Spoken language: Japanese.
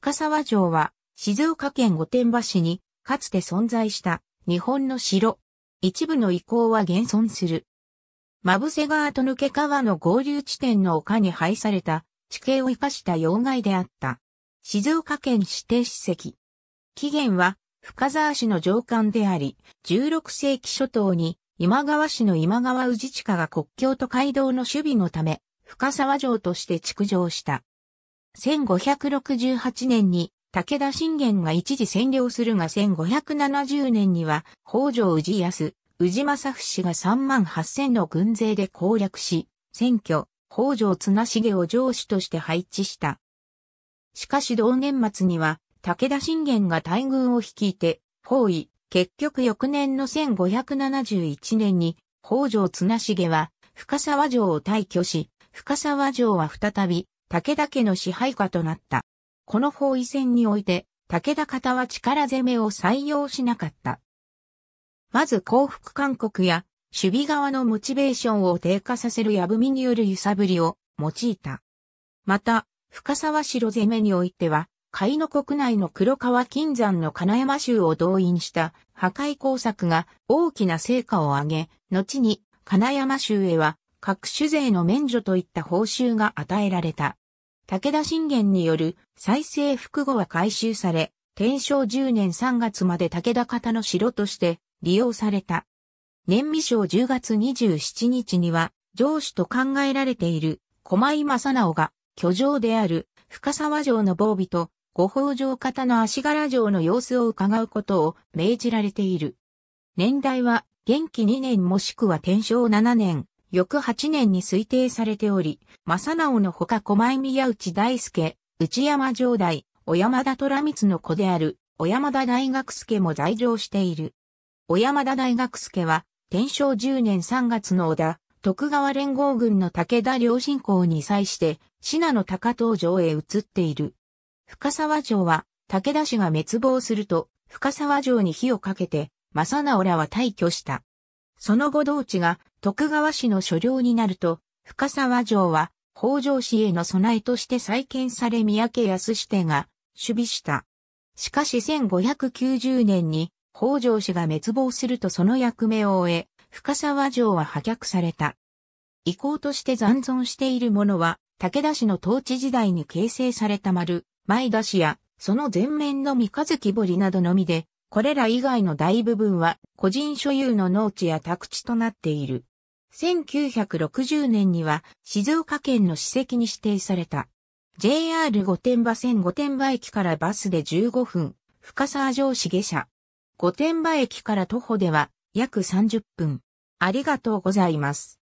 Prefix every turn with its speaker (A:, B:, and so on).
A: 深沢城は、静岡県御殿場市に、かつて存在した、日本の城。一部の遺構は現存する。馬伏川と抜け川の合流地点の丘に配された、地形を生かした要害であった。静岡県指定史跡。起源は、深沢市の上官であり、16世紀初頭に、今川市の今川氏下が国境と街道の守備のため、深沢城として築城した。1568年に武田信玄が一時占領するが1570年には北条氏康、氏政氏が3万8000の軍勢で攻略し、選挙、北条綱重を上司として配置した。しかし同年末には武田信玄が大軍を率いて包囲、結局翌年の1571年に北条綱重は深沢城を退去し、深沢城は再び武田家の支配下となった。この包囲戦において、武田方は力攻めを採用しなかった。まず幸福勧告や、守備側のモチベーションを低下させるやぶみによる揺さぶりを用いた。また、深沢城攻めにおいては、甲斐の国内の黒川金山の金山州を動員した破壊工作が大きな成果を上げ、後に金山州へは各種税の免除といった報酬が与えられた。武田信玄による再生復後は回収され、天正10年3月まで武田方の城として利用された。年未章10月27日には、上司と考えられている駒井正直が居城である深沢城の防備と五宝城方の足柄城の様子を伺うことを命じられている。年代は元気2年もしくは天正7年翌8年に推定されており、正直のほか狛江宮内大輔、内山城代、小山田虎光の子である、小山田大学助も在場している。小山田大学助は、天正10年3月の小田、徳川連合軍の武田良信公に際して、信濃高東城へ移っている。深沢城は、武田氏が滅亡すると、深沢城に火をかけて、正直らは退去した。その後同地が徳川氏の所領になると、深沢城は北条氏への備えとして再建され三宅康してが守備した。しかし1590年に北条氏が滅亡するとその役目を終え、深沢城は破却された。遺構として残存しているものは、武田氏の統治時代に形成された丸、前田氏や、その前面の三日月堀などのみで、これら以外の大部分は個人所有の農地や宅地となっている。1960年には静岡県の史跡に指定された。JR 御殿場線御殿場駅からバスで15分、深沢城市下車。御殿場駅から徒歩では約30分。ありがとうございます。